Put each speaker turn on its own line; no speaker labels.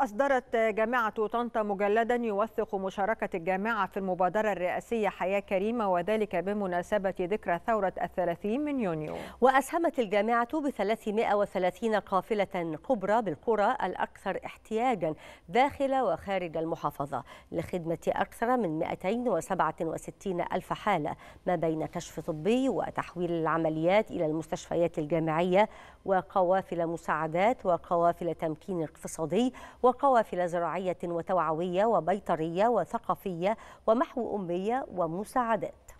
أصدرت جامعة طنطا مجلدا يوثق مشاركة الجامعة في المبادرة الرئاسية حياة كريمة وذلك بمناسبة ذكرى ثورة الثلاثين من يونيو وأسهمت
الجامعة بثلاثمائة قافلة كبرى بالقرى الأكثر احتياجا داخل وخارج المحافظة لخدمة أكثر من 267 ألف حالة ما بين كشف طبي وتحويل العمليات إلى المستشفيات الجامعية وقوافل مساعدات وقوافل تمكين اقتصادي و وقوافل زراعية وتوعوية وبيطرية وثقافية ومحو أمية ومساعدات